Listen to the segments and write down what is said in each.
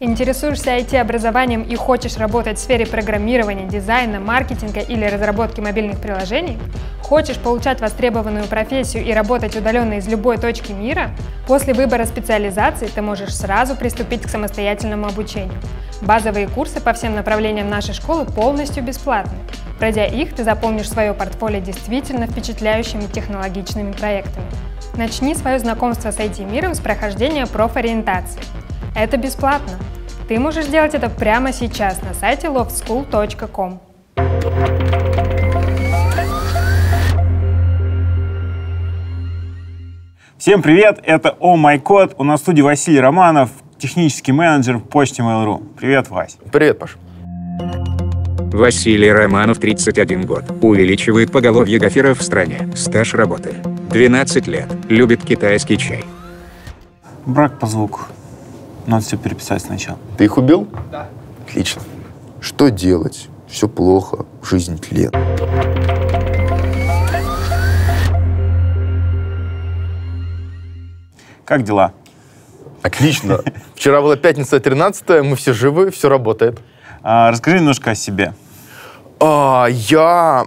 Интересуешься IT-образованием и хочешь работать в сфере программирования, дизайна, маркетинга или разработки мобильных приложений? Хочешь получать востребованную профессию и работать удаленно из любой точки мира? После выбора специализации ты можешь сразу приступить к самостоятельному обучению. Базовые курсы по всем направлениям нашей школы полностью бесплатны. Пройдя их, ты заполнишь свое портфолио действительно впечатляющими технологичными проектами. Начни свое знакомство с IT-миром с прохождения профориентации – это бесплатно. Ты можешь сделать это прямо сейчас на сайте loftschool.com. Всем привет, это О Май Код. У нас в студии Василий Романов, технический менеджер в почте Mail.ru. Привет, Вась. Привет, Паш. Василий Романов, 31 год. Увеличивает поголовье гоферов в стране. Стаж работы. 12 лет. Любит китайский чай. Брак по звуку. Надо все переписать сначала. Ты их убил? Да. Отлично. Что делать? Все плохо, жизнь тлен. Как дела? Отлично. Вчера была пятница 13 мы все живы, все работает. А, расскажи немножко о себе. А, я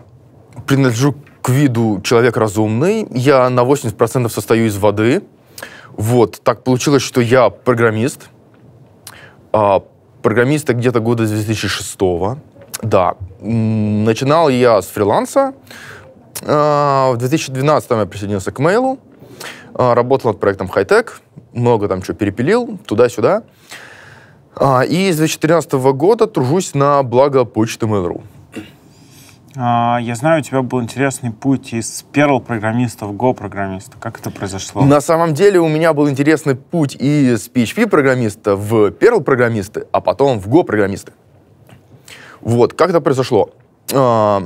принадлежу к виду человек разумный. Я на 80% состою из воды. Вот, так получилось, что я программист, а, программиста где-то года с 2006 -го. Да. Начинал я с фриланса. А, в 2012 я присоединился к Mail. А, работал над проектом Хайтек. Много там что перепилил, туда-сюда. А, и с 2014 -го года тружусь на благо почты Mail.ru. А, я знаю, у тебя был интересный путь из перл программиста в Go-программиста. Как это произошло? На самом деле у меня был интересный путь из PHP-программиста в Perl-программисты, а потом в Go-программисты. Вот, как это произошло? А,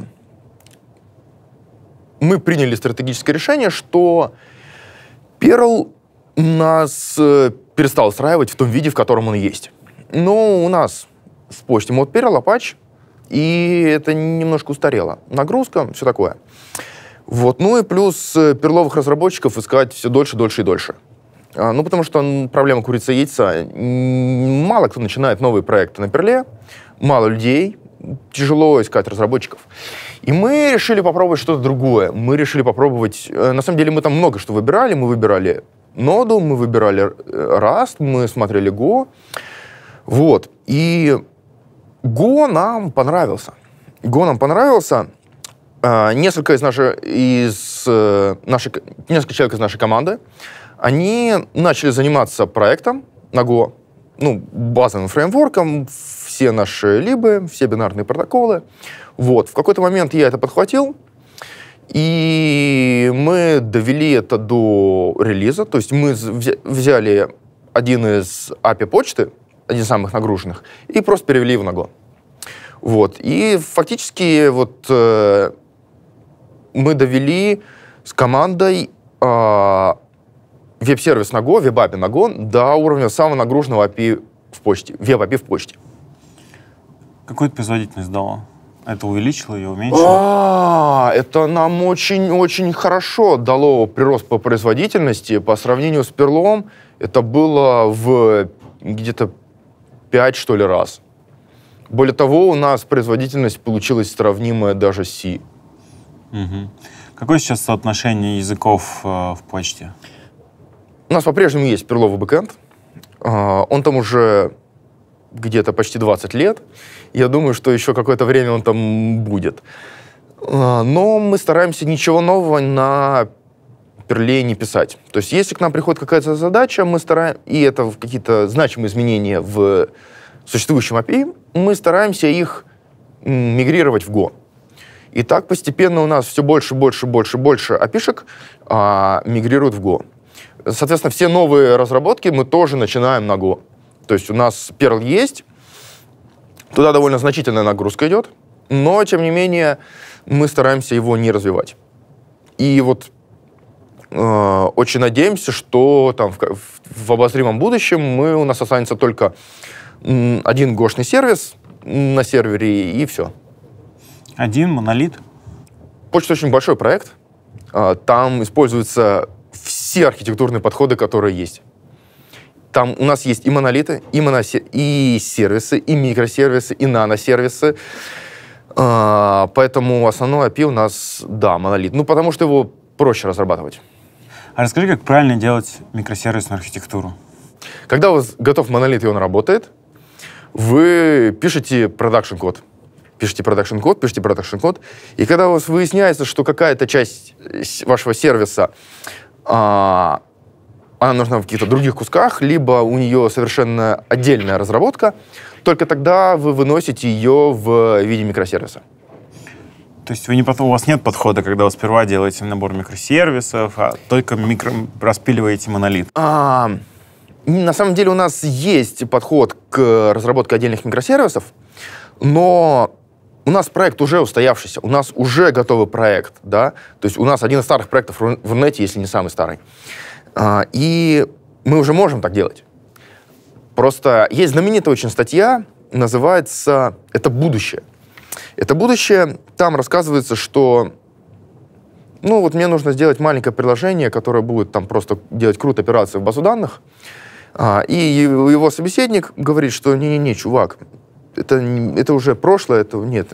мы приняли стратегическое решение, что Perl нас э, перестал устраивать в том виде, в котором он есть. Но ну, у нас в почте мод Perl Apache и это немножко устарело. Нагрузка, все такое. Вот. Ну и плюс э, перловых разработчиков искать все дольше, дольше и дольше. А, ну, потому что проблема курица и яйца. Мало кто начинает новые проекты на перле, мало людей, тяжело искать разработчиков. И мы решили попробовать что-то другое. Мы решили попробовать... Э, на самом деле мы там много что выбирали. Мы выбирали ноду, мы выбирали Rust, э, мы смотрели Go. Вот. И Го нам понравился. Го нам понравился. А, несколько из нашей, из э, нашей, несколько человек из нашей команды, они начали заниматься проектом на Go, ну, базовым фреймворком, все наши либы, все бинарные протоколы. Вот. В какой-то момент я это подхватил, и мы довели это до релиза, то есть мы взяли один из API почты, один из самых нагруженных, и просто перевели его на Go. Вот. И фактически вот э, мы довели с командой э, веб-сервис на Go, веб-апи на Go до уровня самого нагруженного API в почте, веб-API в почте. Какую производительность дала? Это увеличило и уменьшило? А, это нам очень-очень хорошо дало прирост по производительности. По сравнению с перлом, это было в где-то пять что ли, раз. Более того, у нас производительность получилась сравнимая даже с C. Угу. Какое сейчас соотношение языков э, в почте? У нас по-прежнему есть перловый бэкэнд. Э, он там уже где-то почти 20 лет. Я думаю, что еще какое-то время он там будет. А, но мы стараемся ничего нового на перле не писать. То есть если к нам приходит какая-то задача, мы стараем и это какие-то значимые изменения в существующем API, мы стараемся их мигрировать в Go. И так постепенно у нас все больше, больше, больше, больше опишек а, мигрируют в Go. Соответственно, все новые разработки мы тоже начинаем на Go. То есть у нас Perl есть, туда довольно значительная нагрузка идет, но, тем не менее, мы стараемся его не развивать. И вот Э, очень надеемся, что там в, в обозримом будущем мы, у нас останется только один гошный сервис на сервере, и все. Один монолит? Почта очень большой проект. Э, там используются все архитектурные подходы, которые есть. Там у нас есть и монолиты, и, моносер... и сервисы, и микросервисы, и наносервисы. Э, поэтому основной API у нас, да, монолит. Ну, потому что его проще разрабатывать. А расскажи, как правильно делать микросервисную архитектуру? Когда у вас готов монолит и он работает, вы пишете продакшн код. Пишите продакшн код, пишите продакшн код. И когда у вас выясняется, что какая-то часть э, вашего сервиса а, она нужна в каких-то других кусках, либо у нее совершенно отдельная разработка, только тогда вы выносите ее в виде микросервиса. То есть вы не, у вас нет подхода, когда вы сперва делаете набор микросервисов, а только микро, распиливаете монолит? А, на самом деле у нас есть подход к разработке отдельных микросервисов, но у нас проект уже устоявшийся, у нас уже готовый проект, да, то есть у нас один из старых проектов в Рунете, если не самый старый. А, и мы уже можем так делать. Просто есть знаменитая очень статья, называется «Это будущее». Это будущее. Там рассказывается, что ну вот мне нужно сделать маленькое приложение, которое будет там просто делать крут операции в базу данных. А, и его собеседник говорит, что не-не-не, чувак, это, это уже прошлое, это нет.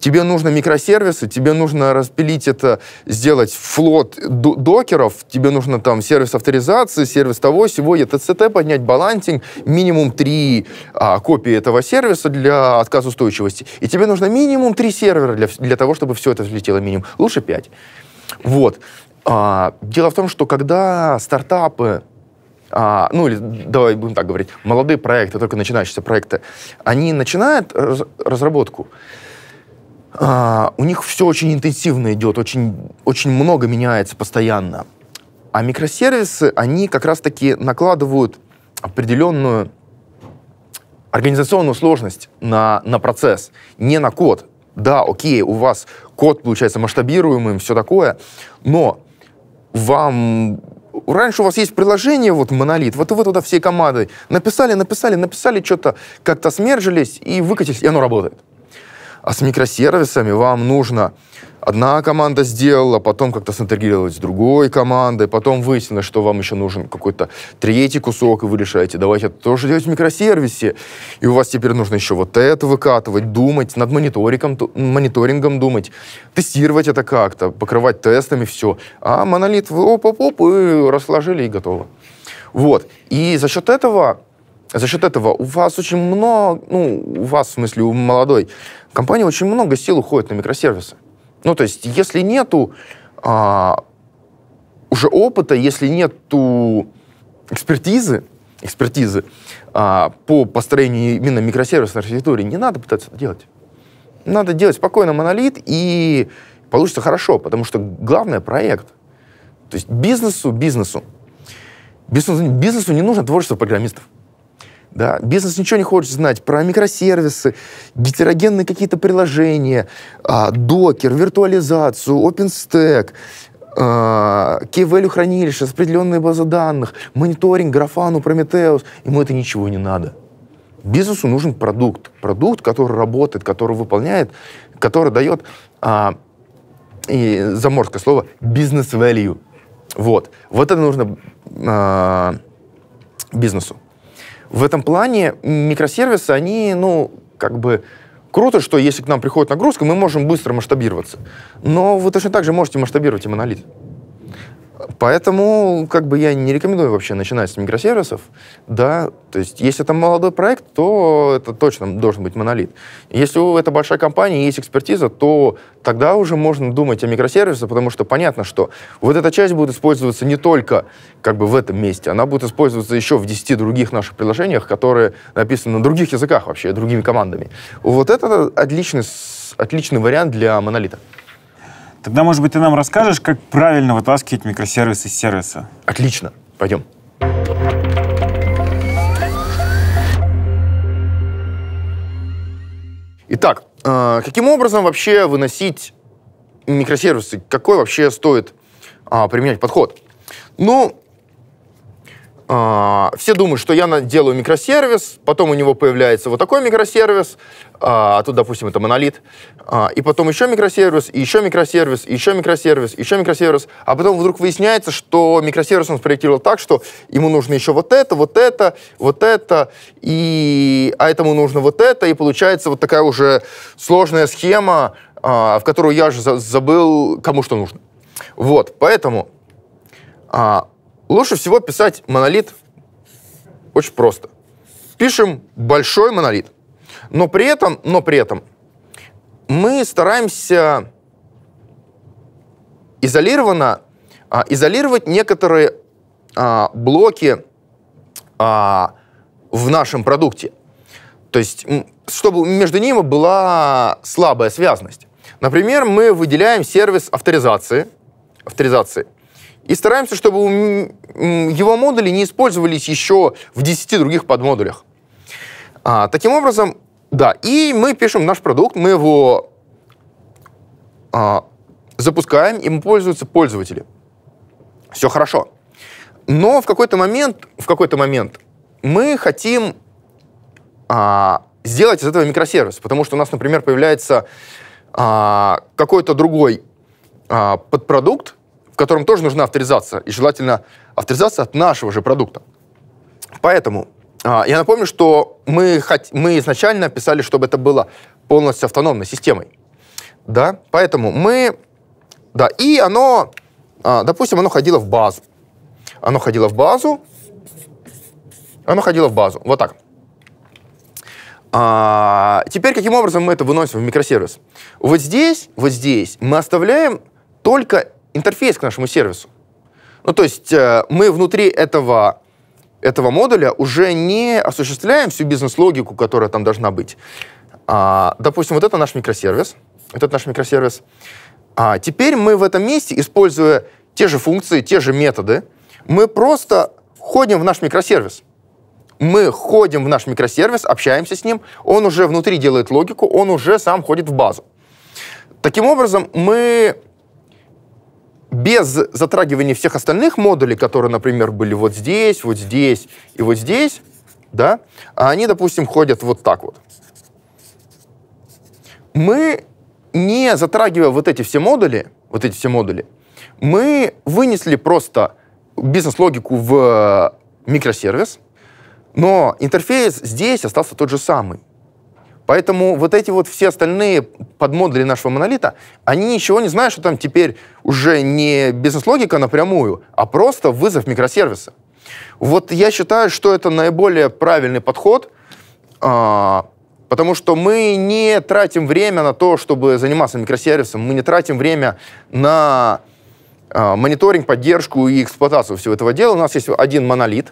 Тебе нужно микросервисы, тебе нужно распилить это, сделать флот докеров, тебе нужно там сервис авторизации, сервис того, всего, т.ц.Т поднять, балансинг, минимум три а, копии этого сервиса для отказа устойчивости. И тебе нужно минимум три сервера для, для того, чтобы все это взлетело минимум. Лучше пять. Вот. А, дело в том, что когда стартапы а, ну или давай будем так говорить, молодые проекты, только начинающиеся проекты, они начинают раз разработку, а, у них все очень интенсивно идет, очень, очень много меняется постоянно. А микросервисы, они как раз-таки накладывают определенную организационную сложность на, на процесс, не на код. Да, окей, у вас код получается масштабируемым, все такое, но вам раньше у вас есть приложение, вот монолит, вот вы туда всей командой написали, написали, написали что-то, как-то смержились и выкатились, и оно работает. А с микросервисами вам нужно одна команда сделала, потом как-то синтегрировать с другой командой, потом выяснилось, что вам еще нужен какой-то третий кусок, и вы решаете, давайте это тоже делать в микросервисе, и у вас теперь нужно еще вот это выкатывать, думать, над мониторингом, мониторингом думать, тестировать это как-то, покрывать тестами, все. А монолит вы оп-оп-оп и расложили, и готово. Вот. И за счет этого за счет этого у вас очень много, ну, у вас, в смысле, у молодой компании очень много сил уходит на микросервисы. Ну, то есть, если нету а, уже опыта, если нету экспертизы, экспертизы а, по построению именно микросервисной архитектуры, не надо пытаться это делать. Надо делать спокойно монолит, и получится хорошо, потому что главное — проект. То есть бизнесу, бизнесу. Бизнесу, бизнесу не нужно творчество программистов. Да? Бизнес ничего не хочет знать про микросервисы, гетерогенные какие-то приложения, а, докер, виртуализацию, OpenStack, а, key-value хранилища, распределенные базы данных, мониторинг, графану, Prometheus. Ему это ничего не надо. Бизнесу нужен продукт. Продукт, который работает, который выполняет, который дает, а, и заморское слово, бизнес-value. Вот. Вот это нужно а, бизнесу. В этом плане микросервисы, они, ну, как бы, круто, что если к нам приходит нагрузка, мы можем быстро масштабироваться. Но вы точно так же можете масштабировать и монолит. Поэтому как бы я не рекомендую вообще начинать с микросервисов. Да, то есть если это молодой проект, то это точно должен быть монолит. Если у это большая компания, есть экспертиза, то тогда уже можно думать о микросервисах, потому что понятно, что вот эта часть будет использоваться не только как бы в этом месте, она будет использоваться еще в 10 других наших приложениях, которые написаны на других языках вообще, другими командами. Вот это отличный, отличный вариант для монолита. Тогда, может быть, ты нам расскажешь, как правильно вытаскивать микросервисы из сервиса? Отлично. Пойдем. Итак, а, каким образом вообще выносить микросервисы? Какой вообще стоит а, применять подход? Ну, а, все думают, что я делаю микросервис, потом у него появляется вот такой микросервис, а, а тут, допустим, это монолит, а, и потом еще микросервис, и еще микросервис, и еще микросервис, и еще микросервис, а потом вдруг выясняется, что микросервис он спроектировал так, что ему нужно еще вот это, вот это, вот это, и а этому нужно вот это, и получается вот такая уже сложная схема, в которую я же забыл, кому что нужно. Вот, поэтому Лучше всего писать монолит очень просто. Пишем большой монолит. Но при этом, но при этом мы стараемся изолированно а, изолировать некоторые а, блоки а, в нашем продукте. То есть, чтобы между ними была слабая связность. Например, мы выделяем сервис авторизации. авторизации и стараемся, чтобы его модули не использовались еще в 10 других подмодулях. А, таким образом, да, и мы пишем наш продукт, мы его а, запускаем, им пользуются пользователи. Все хорошо. Но в какой-то момент, в какой-то момент мы хотим а, сделать из этого микросервис, потому что у нас, например, появляется а, какой-то другой а, подпродукт, в котором тоже нужна авторизация, и желательно авторизация от нашего же продукта. Поэтому а, я напомню, что мы, хот... мы изначально писали, чтобы это было полностью автономной системой. Да? Поэтому мы... Да, и оно, а, допустим, оно ходило в базу. Оно ходило в базу. Оно ходило в базу. Вот так. А, теперь каким образом мы это выносим в микросервис? Вот здесь, вот здесь мы оставляем только интерфейс к нашему сервису. Ну, то есть э, мы внутри этого, этого модуля уже не осуществляем всю бизнес-логику, которая там должна быть. А, допустим, вот это наш микросервис. Вот это наш микросервис. А теперь мы в этом месте, используя те же функции, те же методы, мы просто ходим в наш микросервис. Мы ходим в наш микросервис, общаемся с ним, он уже внутри делает логику, он уже сам ходит в базу. Таким образом, мы без затрагивания всех остальных модулей, которые, например, были вот здесь, вот здесь и вот здесь, да, а они, допустим, ходят вот так вот. Мы, не затрагивая вот эти все модули, вот эти все модули, мы вынесли просто бизнес-логику в э, микросервис, но интерфейс здесь остался тот же самый. Поэтому вот эти вот все остальные подмодули нашего монолита, они ничего не знают, что там теперь уже не бизнес-логика напрямую, а просто вызов микросервиса. Вот я считаю, что это наиболее правильный подход, а, потому что мы не тратим время на то, чтобы заниматься микросервисом, мы не тратим время на а, мониторинг, поддержку и эксплуатацию всего этого дела. У нас есть один монолит,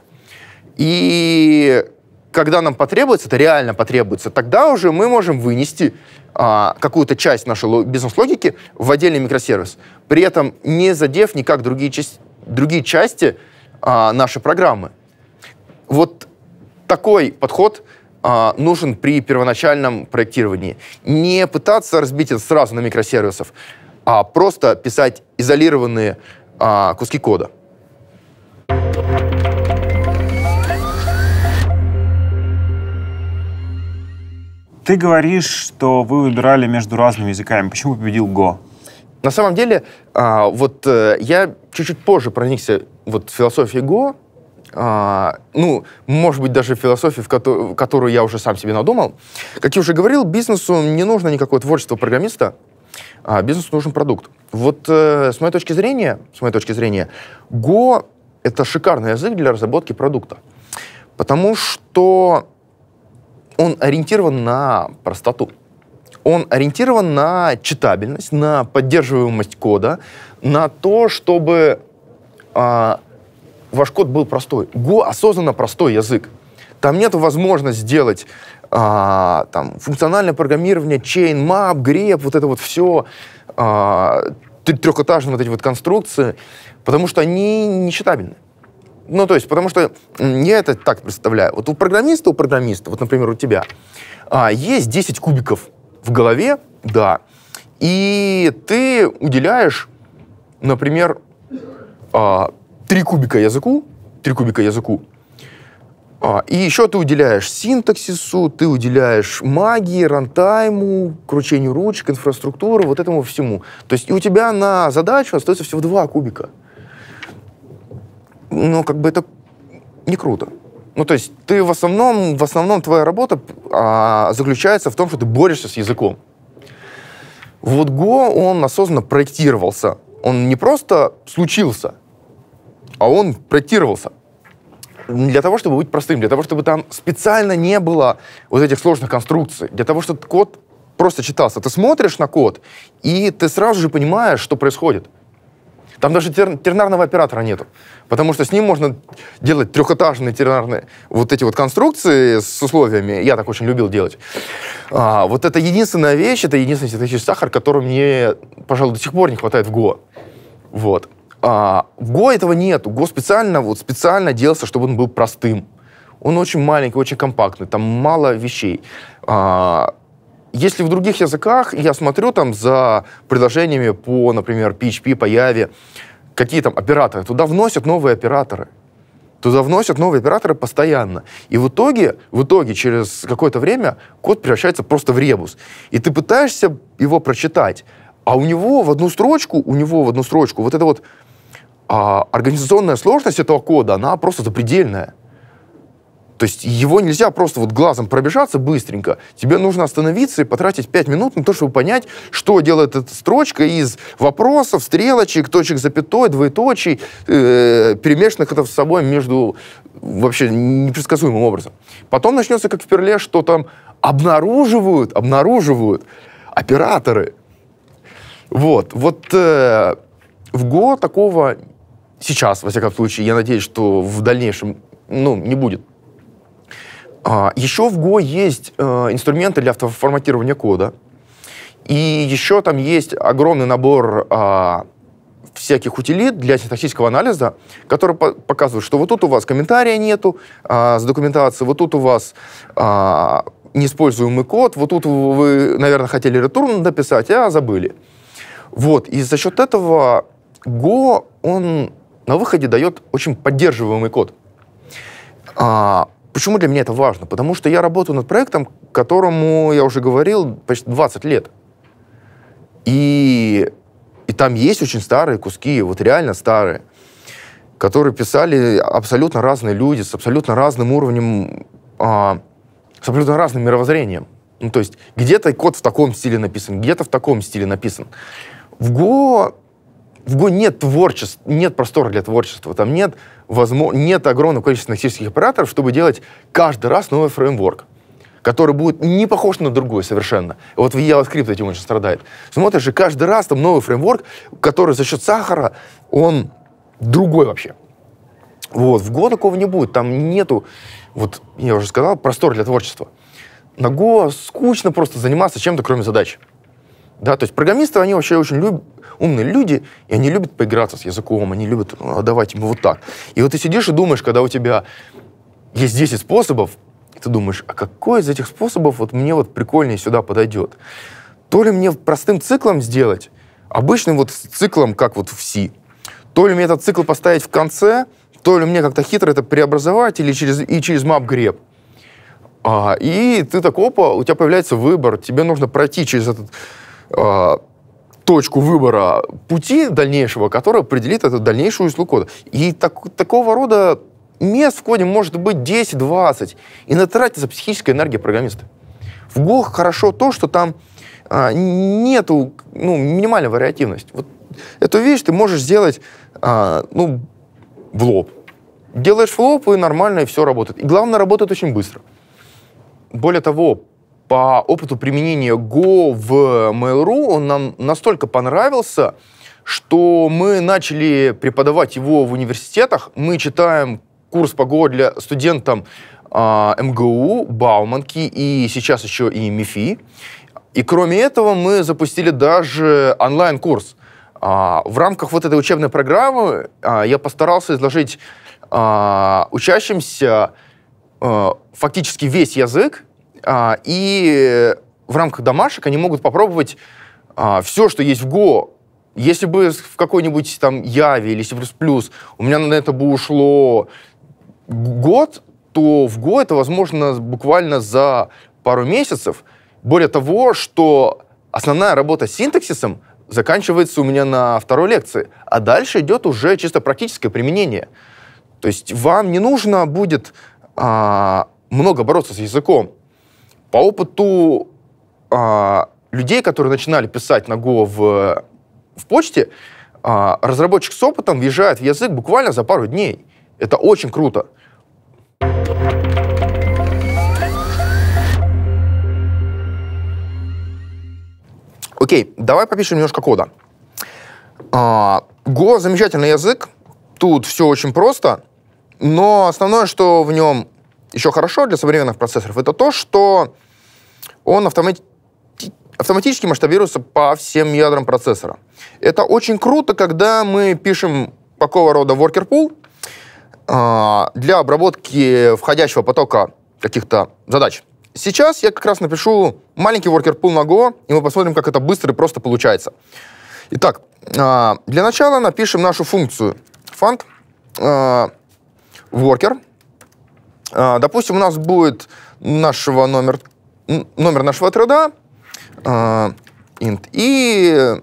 и когда нам потребуется, это реально потребуется, тогда уже мы можем вынести а, какую-то часть нашей бизнес-логики в отдельный микросервис, при этом не задев никак другие, части, другие части а, нашей программы. Вот такой подход а, нужен при первоначальном проектировании. Не пытаться разбить это сразу на микросервисов, а просто писать изолированные а, куски кода. Ты говоришь, что вы выбирали между разными языками. Почему победил Go? На самом деле, а, вот э, я чуть-чуть позже проникся вот философией Go, а, ну, может быть, даже философии, в которую я уже сам себе надумал. Как я уже говорил, бизнесу не нужно никакое творчество программиста, а бизнесу нужен продукт. Вот э, с моей точки зрения, с моей точки зрения, Go — это шикарный язык для разработки продукта. Потому что он ориентирован на простоту. Он ориентирован на читабельность, на поддерживаемость кода, на то, чтобы э, ваш код был простой. Go осознанно простой язык. Там нет возможности сделать а, там, функциональное программирование, chain map, grep, вот это вот все, а, трехэтажные вот эти вот конструкции, потому что они нечитабельны. Ну, то есть, потому что я это так представляю. Вот у программиста, у программиста, вот, например, у тебя, а, есть 10 кубиков в голове, да, и ты уделяешь, например, а, 3 кубика языку, 3 кубика языку, а, и еще ты уделяешь синтаксису, ты уделяешь магии, рантайму, кручению ручек, инфраструктуру, вот этому всему. То есть и у тебя на задачу остается всего два кубика. Ну как бы это не круто. Ну, то есть ты в основном, в основном твоя работа а, заключается в том, что ты борешься с языком. Вот Go, он осознанно проектировался. Он не просто случился, а он проектировался для того, чтобы быть простым, для того, чтобы там специально не было вот этих сложных конструкций, для того, чтобы код просто читался. Ты смотришь на код, и ты сразу же понимаешь, что происходит. Там даже тернарного оператора нету. Потому что с ним можно делать трехэтажные тернарные вот эти вот конструкции с условиями. Я так очень любил делать. А, вот это единственная вещь, это единственный синтетический сахар, который мне, пожалуй, до сих пор не хватает в ГО. Вот. А, в ГО этого нет. ГО специально, вот, специально делался, чтобы он был простым. Он очень маленький, очень компактный, там мало вещей. А, если в других языках я смотрю там за предложениями по, например, PHP, по Java, какие там операторы, туда вносят новые операторы. Туда вносят новые операторы постоянно. И в итоге, в итоге через какое-то время код превращается просто в ребус. И ты пытаешься его прочитать, а у него в одну строчку, у него в одну строчку вот эта вот а, организационная сложность этого кода, она просто запредельная. То есть его нельзя просто вот глазом пробежаться быстренько. Тебе нужно остановиться и потратить 5 минут на то, чтобы понять, что делает эта строчка из вопросов, стрелочек, точек запятой, двоеточий, э, перемешанных это с собой между вообще непредсказуемым образом. Потом начнется, как в Перле, что там обнаруживают, обнаруживают операторы. Вот, вот э, в ГО такого сейчас, во всяком случае, я надеюсь, что в дальнейшем ну, не будет а, еще в Go есть э, инструменты для автоформатирования кода. И еще там есть огромный набор э, всяких утилит для синтаксического анализа, которые по показывают, что вот тут у вас комментария нету э, с документацией, вот тут у вас э, неиспользуемый код, вот тут вы, наверное, хотели ретурн написать, а забыли. Вот, и за счет этого Go, он на выходе дает очень поддерживаемый код. Почему для меня это важно? Потому что я работаю над проектом, которому, я уже говорил, почти 20 лет. И, и там есть очень старые куски, вот реально старые, которые писали абсолютно разные люди с абсолютно разным уровнем, а, с абсолютно разным мировоззрением. Ну, то есть где-то код в таком стиле написан, где-то в таком стиле написан. В Go в Go нет творчества, нет простора для творчества, там нет, возможно, нет огромного количества аналитических операторов, чтобы делать каждый раз новый фреймворк который будет не похож на другой совершенно. Вот в JavaScript этим очень страдает. Смотришь, и каждый раз там новый фреймворк, который за счет сахара, он другой вообще. Вот, в Go такого не будет, там нету, вот я уже сказал, простор для творчества. На Go скучно просто заниматься чем-то, кроме задач. Да, то есть программисты, они вообще очень любят, умные люди, и они любят поиграться с языком, они любят отдавать ну, а ему вот так. И вот ты сидишь и думаешь, когда у тебя есть 10 способов, и ты думаешь, а какой из этих способов вот мне вот прикольнее сюда подойдет? То ли мне простым циклом сделать, обычным вот циклом, как вот в C, то ли мне этот цикл поставить в конце, то ли мне как-то хитро это преобразовать или через, и через map grep. А, и ты так, опа, у тебя появляется выбор, тебе нужно пройти через этот а, точку выбора пути дальнейшего, который определит эту дальнейшую узлу кода. И так, такого рода мест в коде может быть 10-20, и на тратится психическая энергия программиста. В Go хорошо то, что там а, нету ну, минимальной вариативности. Вот эту вещь ты можешь сделать а, ну, в лоб. Делаешь в лоб, и нормально, и все работает. И главное, работает очень быстро. Более того, по опыту применения Go в Mail.ru он нам настолько понравился, что мы начали преподавать его в университетах. Мы читаем курс по Go для студентам э, МГУ, Бауманки и сейчас еще и МИФИ. И кроме этого мы запустили даже онлайн-курс. А, в рамках вот этой учебной программы а, я постарался изложить а, учащимся а, фактически весь язык, а, и э, в рамках домашек они могут попробовать а, все, что есть в Go. Если бы в какой-нибудь там Яве или C++ у меня на это бы ушло год, то в Go это возможно буквально за пару месяцев. Более того, что основная работа с синтаксисом заканчивается у меня на второй лекции, а дальше идет уже чисто практическое применение. То есть вам не нужно будет а, много бороться с языком. По опыту а, людей, которые начинали писать на Go в, в почте, а, разработчик с опытом въезжает в язык буквально за пару дней. Это очень круто. Окей, давай попишем немножко кода. А, Go замечательный язык, тут все очень просто, но основное, что в нем еще хорошо для современных процессоров, это то, что он автомати автоматически масштабируется по всем ядрам процессора. Это очень круто, когда мы пишем такого рода worker pool а, для обработки входящего потока каких-то задач. Сейчас я как раз напишу маленький worker pool на Go, и мы посмотрим, как это быстро и просто получается. Итак, а, для начала напишем нашу функцию func а, worker, а, допустим, у нас будет нашего номер, номер нашего труда а, int, и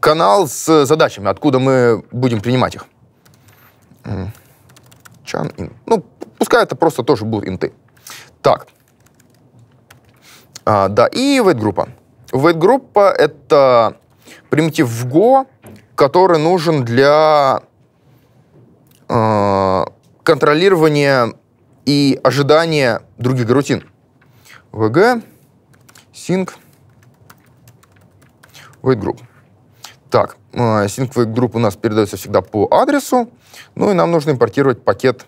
канал с задачами, откуда мы будем принимать их. Чан, in. Ну, пускай это просто тоже будут инты. Так. А, да, и wait-группа. Wait-группа — это примитив в Go, который нужен для э, контролирование и ожидание других рутин. VG, sync, wait group. Так, э, sync wait group у нас передается всегда по адресу, ну и нам нужно импортировать пакет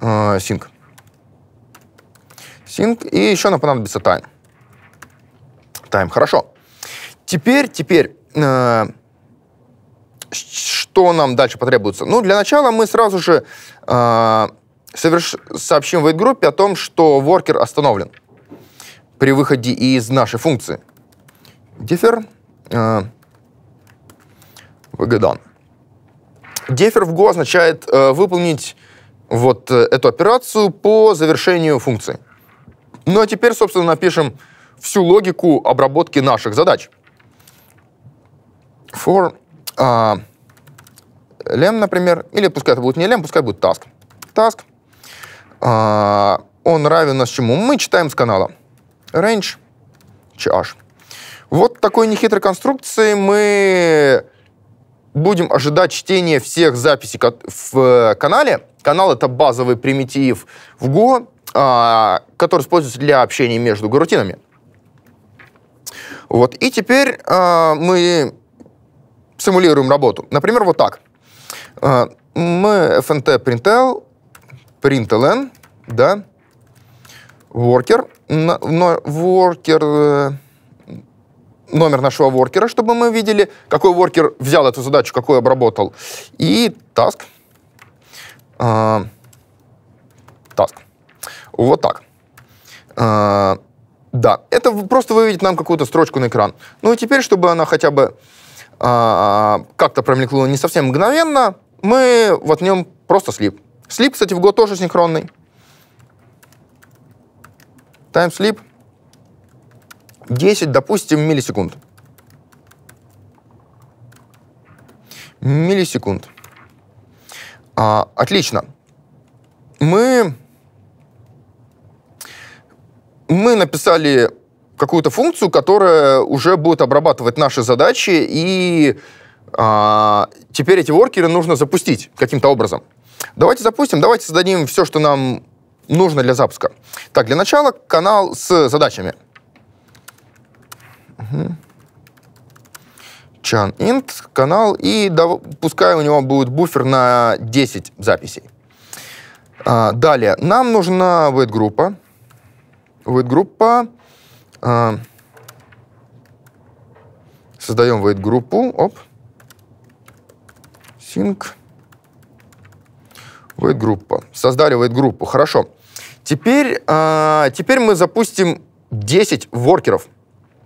э, sync. Sync, и еще нам понадобится time. Time, хорошо. Теперь, теперь, э, что нам дальше потребуется? Ну, для начала мы сразу же а, соверш... сообщим в группе о том, что воркер остановлен при выходе из нашей функции. Дифер э, а, выгодан. Дифер в Go означает э, выполнить вот э, эту операцию по завершению функции. Ну а теперь, собственно, напишем всю логику обработки наших задач. For э, Лем, например, или пускай это будет не лем, пускай будет task. Task. А, он равен нас чему? Мы читаем с канала. Range CH. Вот такой нехитрой конструкции мы будем ожидать чтения всех записей в канале. Канал — это базовый примитив в Go, а, который используется для общения между гарутинами. Вот. И теперь а, мы симулируем работу. Например, вот так. А, мы fnt println, println, да, worker, но worker э, номер нашего воркера, чтобы мы видели, какой воркер взял эту задачу, какой обработал, и task. А, task. Вот так. А, да, это просто выведет нам какую-то строчку на экран. Ну и теперь, чтобы она хотя бы uh, как-то промелькнула не совсем мгновенно, мы вот в нем просто слип. Слип, кстати, в Go тоже синхронный. Time sleep 10, допустим, миллисекунд. Миллисекунд. А, отлично. Мы, мы написали какую-то функцию, которая уже будет обрабатывать наши задачи и а, теперь эти воркеры нужно запустить каким-то образом. Давайте запустим, давайте создадим все, что нам нужно для запуска. Так, для начала канал с задачами. Угу. Chan int канал, и дав... пускай у него будет буфер на 10 записей. А, далее, нам нужна wait группа. Wait группа. А, создаем wait группу. Оп. Sync. Wait группа. Создали wait группу. Хорошо. Теперь, а, теперь мы запустим 10 воркеров.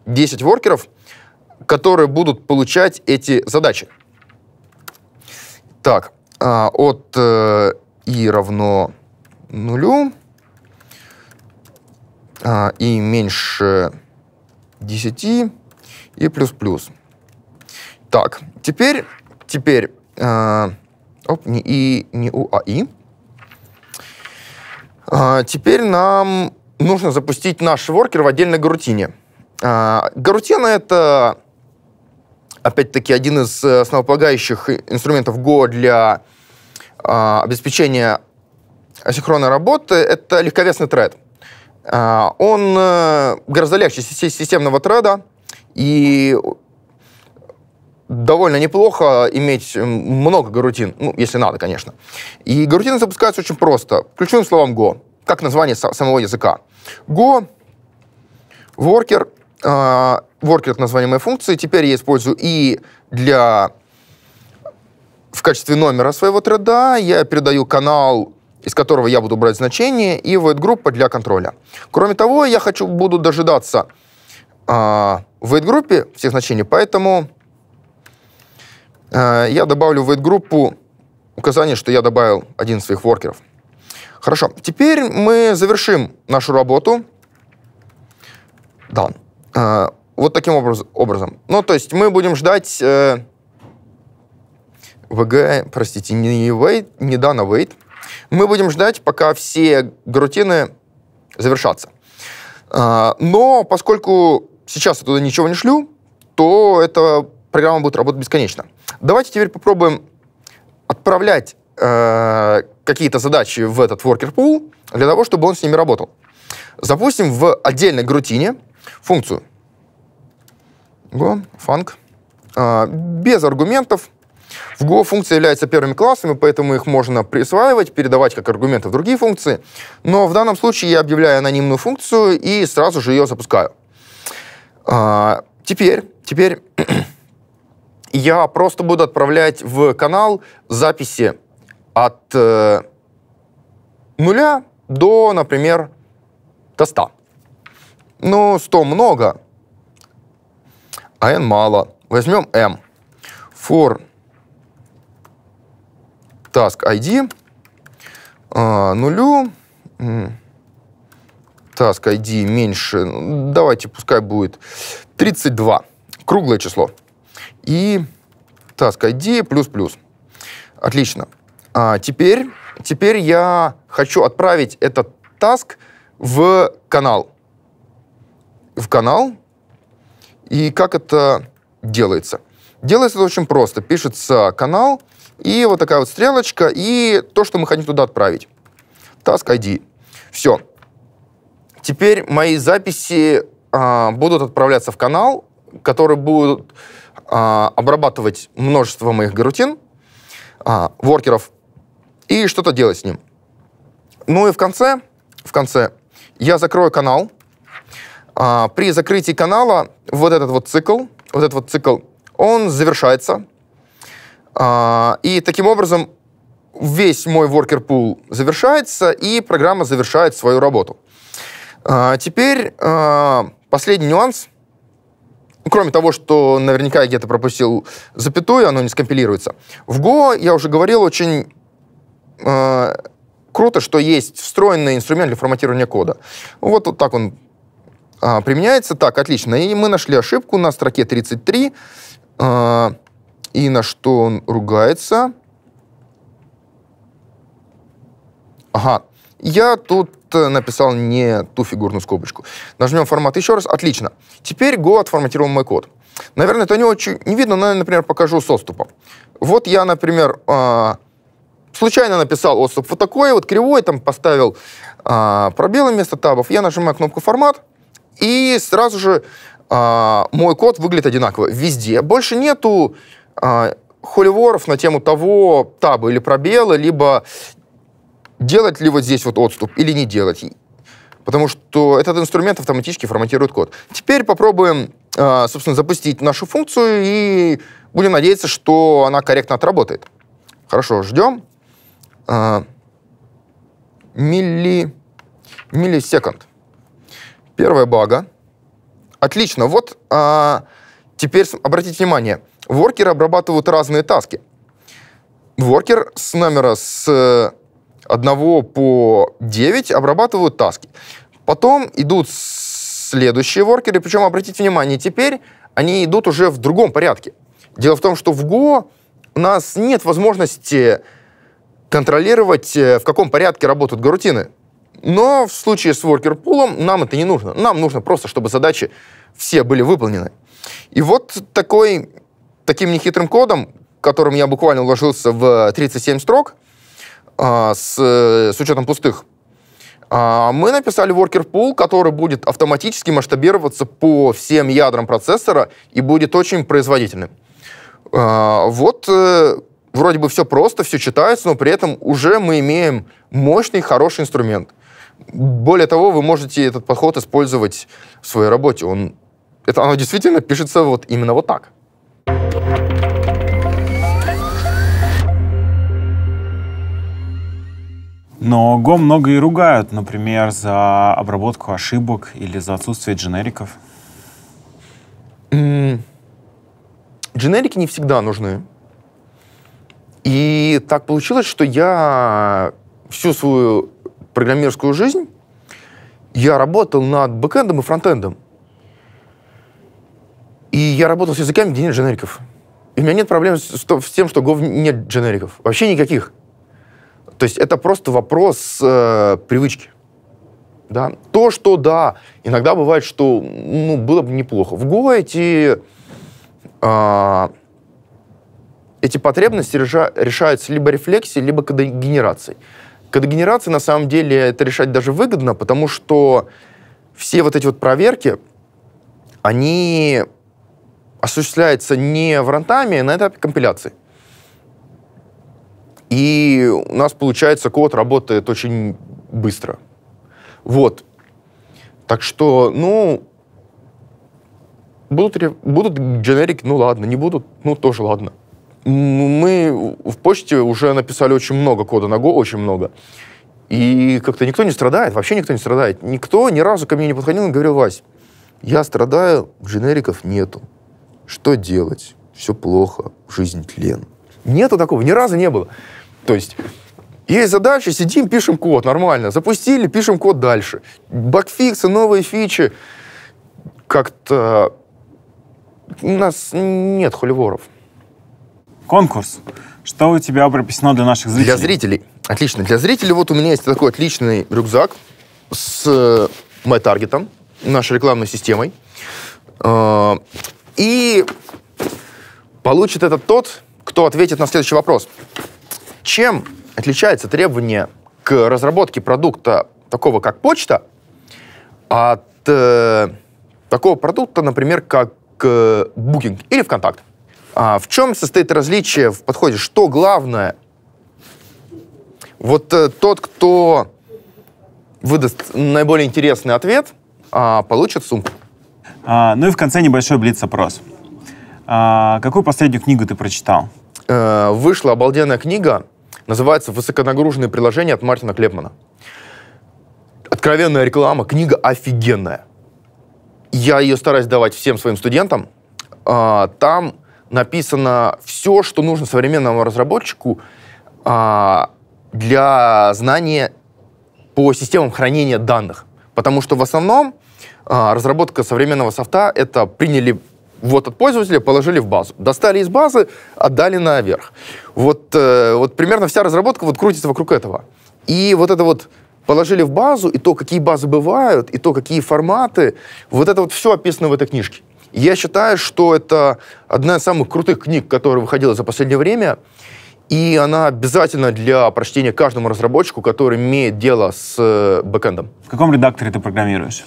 10 воркеров, которые будут получать эти задачи. Так, а, от э, и равно нулю а, и меньше 10 и плюс-плюс. Так, теперь, теперь а, оп, не И, не У, а И. Э, теперь нам нужно запустить наш воркер в отдельной гарутине. Э, а, гарутина — это, опять-таки, один из основополагающих инструментов Go для э, обеспечения асинхронной работы. Это легковесный тред. Э, он гораздо легче системного треда, и довольно неплохо иметь много гарутин, ну, если надо, конечно. И гарутины запускаются очень просто. Ключевым словом Go, как название самого языка. Go, worker, э, worker — это название моей функции. Теперь я использую и для... В качестве номера своего треда я передаю канал из которого я буду брать значение, и wait-группа для контроля. Кроме того, я хочу, буду дожидаться э, в wait-группе всех значений, поэтому Э, я добавлю в эту группу указание, что я добавил один из своих воркеров. Хорошо, теперь мы завершим нашу работу. Down. Да. Э, вот таким образом. Ну, то есть мы будем ждать VG, э, простите, не wait, не done, а wait. Мы будем ждать, пока все грутины завершатся. Но поскольку сейчас я туда ничего не шлю, то эта программа будет работать бесконечно. Давайте теперь попробуем отправлять э, какие-то задачи в этот worker pool для того, чтобы он с ними работал. Запустим в отдельной грутине функцию go func э, без аргументов. В Go функции являются первыми классами, поэтому их можно присваивать, передавать как аргументы в другие функции. Но в данном случае я объявляю анонимную функцию и сразу же ее запускаю. А, теперь, теперь я просто буду отправлять в канал записи от э, нуля до, например, до 100. Ну, 100 много, а n мало. Возьмем m. For task id э, нулю task id меньше, ну, давайте пускай будет 32, круглое число и task ID плюс-плюс. Отлично. А теперь, теперь я хочу отправить этот task в канал. В канал. И как это делается? Делается это очень просто. Пишется канал, и вот такая вот стрелочка, и то, что мы хотим туда отправить. Task ID. Все. Теперь мои записи а, будут отправляться в канал, который будет а, обрабатывать множество моих гарутин, а, воркеров, и что-то делать с ним. Ну и в конце, в конце я закрою канал. А, при закрытии канала вот этот вот цикл, вот этот вот цикл, он завершается. А, и таким образом весь мой worker pool завершается, и программа завершает свою работу. А, теперь а, последний нюанс. Ну, кроме того, что наверняка я где-то пропустил запятую, оно не скомпилируется. В Go, я уже говорил, очень э, круто, что есть встроенный инструмент для форматирования кода. Вот, вот так он э, применяется. Так, отлично. И мы нашли ошибку на строке 33. Э, и на что он ругается. Ага. Я тут Э, написал не ту фигурную скобочку. Нажмем формат еще раз. Отлично. Теперь Go отформатировал мой код. Наверное, это не очень не видно, но я, например, покажу с отступом. Вот я, например, а, случайно написал отступ вот такой, вот кривой, там поставил а, пробелы вместо табов. Я нажимаю кнопку «Формат», и сразу же а, мой код выглядит одинаково везде. Больше нету холиворов на тему того таба или пробела, либо делать ли вот здесь вот отступ или не делать. Потому что этот инструмент автоматически форматирует код. Теперь попробуем, а, собственно, запустить нашу функцию и будем надеяться, что она корректно отработает. Хорошо, ждем. А, милли... Миллисекунд. Первая бага. Отлично. Вот а, теперь обратите внимание. Воркеры обрабатывают разные таски. Воркер с номера с одного по 9 обрабатывают таски. Потом идут следующие воркеры, причем, обратите внимание, теперь они идут уже в другом порядке. Дело в том, что в Go у нас нет возможности контролировать, э, в каком порядке работают горутины. Но в случае с worker пулом нам это не нужно. Нам нужно просто, чтобы задачи все были выполнены. И вот такой, таким нехитрым кодом, которым я буквально уложился в 37 строк, а, с, э, с учетом пустых, а, мы написали worker pool, который будет автоматически масштабироваться по всем ядрам процессора и будет очень производительным. А, вот э, вроде бы все просто, все читается, но при этом уже мы имеем мощный, хороший инструмент. Более того, вы можете этот подход использовать в своей работе. Он, это оно действительно пишется вот именно вот так. thank you Но Go много и ругают, например, за обработку ошибок или за отсутствие дженериков. Дженерики не всегда нужны. И так получилось, что я всю свою программерскую жизнь я работал над бэкэндом и фронтендом. И я работал с языками, где нет дженериков. И у меня нет проблем с, с тем, что Go нет дженериков. Вообще никаких. То есть это просто вопрос э, привычки. Да? То, что да, иногда бывает, что ну, было бы неплохо. В Go эти, э, эти потребности реша, решаются либо рефлексией, либо кодогенерацией. Кодогенерация, на самом деле, это решать даже выгодно, потому что все вот эти вот проверки, они осуществляются не в рантами, а на этапе компиляции. И у нас, получается, код работает очень быстро. Вот. Так что, ну, будут, будут generic, ну ладно, не будут, ну тоже ладно. Мы в почте уже написали очень много кода на Go, очень много. И как-то никто не страдает, вообще никто не страдает. Никто ни разу ко мне не подходил и говорил, Вась, я страдаю, дженериков нету. Что делать? Все плохо, жизнь тлен. Нету такого, ни разу не было. То есть есть задача, сидим, пишем код, нормально. Запустили, пишем код дальше. Багфиксы, новые фичи. Как-то у нас нет холиворов. Конкурс. Что у тебя прописано для наших зрителей? Для зрителей. Отлично. Для зрителей вот у меня есть такой отличный рюкзак с э, MyTarget, нашей рекламной системой. Э, и получит этот тот, кто ответит на следующий вопрос. Чем отличается требование к разработке продукта такого, как почта, от э, такого продукта, например, как э, Booking или ВКонтакт? А в чем состоит различие в подходе? Что главное? Вот э, тот, кто выдаст наиболее интересный ответ, э, получит сумку. А, ну и в конце небольшой блиц-опрос. А, какую последнюю книгу ты прочитал? Э, вышла обалденная книга, называется «Высоконагруженные приложения» от Мартина Клепмана. Откровенная реклама, книга офигенная. Я ее стараюсь давать всем своим студентам. А, там написано все, что нужно современному разработчику а, для знания по системам хранения данных. Потому что в основном а, разработка современного софта — это приняли вот от пользователя положили в базу. Достали из базы, отдали наверх. Вот, э, вот примерно вся разработка вот крутится вокруг этого. И вот это вот положили в базу, и то, какие базы бывают, и то, какие форматы, вот это вот все описано в этой книжке. Я считаю, что это одна из самых крутых книг, которая выходила за последнее время, и она обязательно для прочтения каждому разработчику, который имеет дело с э, бэкэндом. В каком редакторе ты программируешь?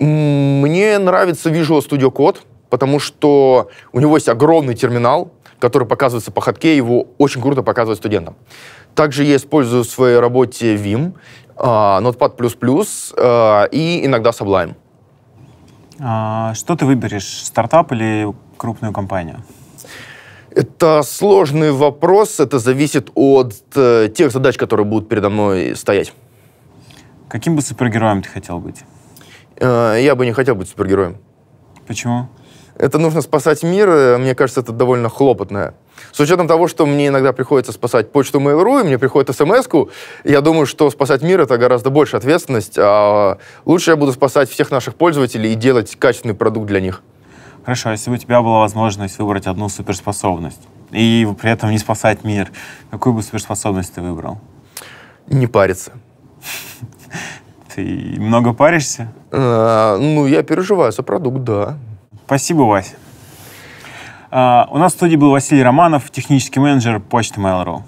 Мне нравится Visual Studio Code потому что у него есть огромный терминал, который показывается по ходке, его очень круто показывать студентам. Также я использую в своей работе Vim, а, Notepad++ а, и иногда Sublime. А, что ты выберешь, стартап или крупную компанию? Это сложный вопрос, это зависит от э, тех задач, которые будут передо мной стоять. Каким бы супергероем ты хотел быть? Э, я бы не хотел быть супергероем. Почему? это нужно спасать мир, э, мне кажется, это довольно хлопотное. С учетом того, что мне иногда приходится спасать почту Mail.ru, и мне приходит смс я думаю, что спасать мир — это гораздо больше ответственность. А лучше я буду спасать всех наших пользователей и делать качественный продукт для них. Хорошо, если бы у тебя была возможность выбрать одну суперспособность и при этом не спасать мир, какую бы суперспособность ты выбрал? Не париться. Ты много паришься? А, ну, я переживаю за продукт, да. Спасибо, Вася. А, у нас в студии был Василий Романов, технический менеджер почты Mail.ru.